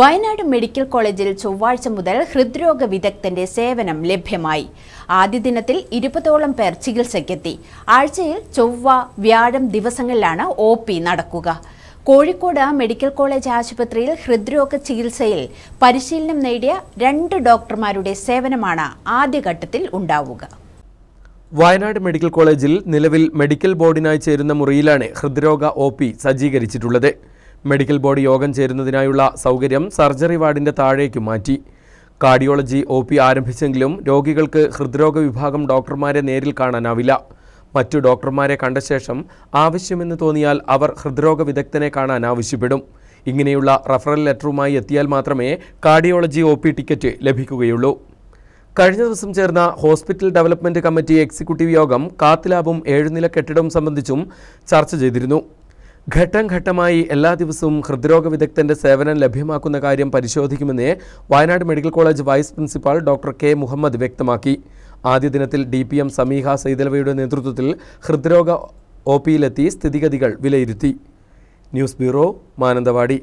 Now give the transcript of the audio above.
Wayanad medical കോളേജിൽ ചൊവ്വാഴ്ച മുതൽ ഹൃദ്രോഗ വിദഗ്ധന്റെ സേവനം ലഭ്യമായി ആദ്യ ദിനത്തിൽ ഇരുപതോളം പേർ ചികിത്സയ്ക്കെത്തി ആഴ്ചയിൽ ചൊവ്വ വ്യാഴം ദിവസങ്ങളിലാണ് ഒ നടക്കുക കോഴിക്കോട് മെഡിക്കൽ കോളേജ് ആശുപത്രിയിൽ ഹൃദ്രോഗ ചികിത്സയിൽ പരിശീലനം നേടിയ രണ്ട് ഡോക്ടർമാരുടെ സേവനമാണ് ആദ്യഘട്ടത്തിൽ ഉണ്ടാവുക വയനാട് മെഡിക്കൽ കോളേജിൽ നിലവിൽ മെഡിക്കൽ ബോർഡിനായി ചേരുന്ന മുറിയിലാണ് ഹൃദ്രോഗ ഒ സജ്ജീകരിച്ചിട്ടുള്ളത് മെഡിക്കൽ ബോർഡ് യോഗം ചേരുന്നതിനായുള്ള സൗകര്യം സർജറി വാർഡിന്റെ താഴേക്ക് മാറ്റി കാർഡിയോളജി ഒ പി ആരംഭിച്ചെങ്കിലും രോഗികൾക്ക് ഹൃദ്രോഗ വിഭാഗം ഡോക്ടർമാരെ നേരിൽ കാണാനാവില്ല മറ്റു ഡോക്ടർമാരെ കണ്ട ശേഷം ആവശ്യമെന്ന് തോന്നിയാൽ അവർ ഹൃദ്രോഗ വിദഗ്ധനെ കാണാൻ ആവശ്യപ്പെടും ഇങ്ങനെയുള്ള റഫറൽ ലെറ്ററുമായി എത്തിയാൽ മാത്രമേ കാർഡിയോളജി ഒ ടിക്കറ്റ് ലഭിക്കുകയുള്ളൂ കഴിഞ്ഞ ദിവസം ചേർന്ന ഹോസ്പിറ്റൽ ഡെവലപ്മെന്റ് കമ്മിറ്റി എക്സിക്യൂട്ടീവ് യോഗം കാത്തിലാബും ഏഴുനില കെട്ടിടവും സംബന്ധിച്ചും ചർച്ച ചെയ്തിരുന്നു ഘട്ടം ഘട്ടമായി എല്ലാ ദിവസവും ഹൃദ്രോഗ വിദഗ്ധന്റെ സേവനം ലഭ്യമാക്കുന്ന കാര്യം പരിശോധിക്കുമെന്ന് Wayanad medical college vice principal doctor K Muhammad വ്യക്തമാക്കി ആദ്യ ദിനത്തിൽ ഡി പി എം സമീഹ സൈതലവയുടെ നേതൃത്വത്തിൽ ഹൃദ്രോഗ ഒ പിയിലെത്തി സ്ഥിതിഗതികൾ വിലയിരുത്തി ന്യൂസ് ബ്യൂറോ മാനന്തവാടി